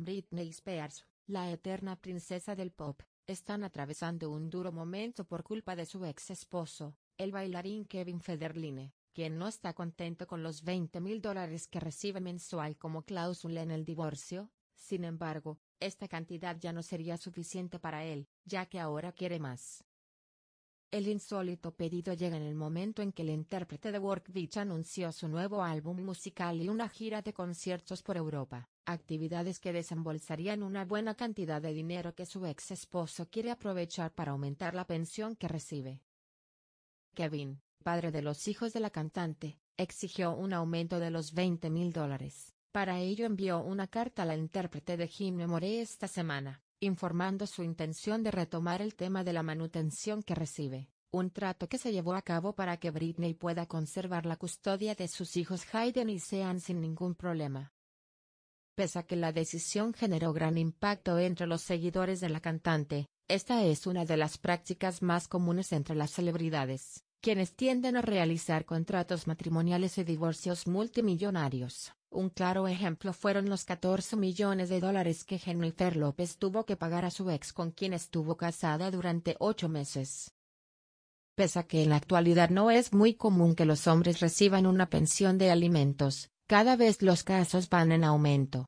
Britney Spears, la eterna princesa del pop, están atravesando un duro momento por culpa de su ex esposo, el bailarín Kevin Federline, quien no está contento con los 20 mil dólares que recibe mensual como cláusula en el divorcio, sin embargo, esta cantidad ya no sería suficiente para él, ya que ahora quiere más. El insólito pedido llega en el momento en que el intérprete de Workbeach anunció su nuevo álbum musical y una gira de conciertos por Europa, actividades que desembolsarían una buena cantidad de dinero que su ex esposo quiere aprovechar para aumentar la pensión que recibe. Kevin, padre de los hijos de la cantante, exigió un aumento de los 20 mil dólares. Para ello envió una carta a la intérprete de Jim More esta semana informando su intención de retomar el tema de la manutención que recibe, un trato que se llevó a cabo para que Britney pueda conservar la custodia de sus hijos Hayden y Sean sin ningún problema. Pese a que la decisión generó gran impacto entre los seguidores de la cantante, esta es una de las prácticas más comunes entre las celebridades, quienes tienden a realizar contratos matrimoniales y divorcios multimillonarios. Un claro ejemplo fueron los 14 millones de dólares que Jennifer López tuvo que pagar a su ex con quien estuvo casada durante ocho meses. Pese a que en la actualidad no es muy común que los hombres reciban una pensión de alimentos, cada vez los casos van en aumento.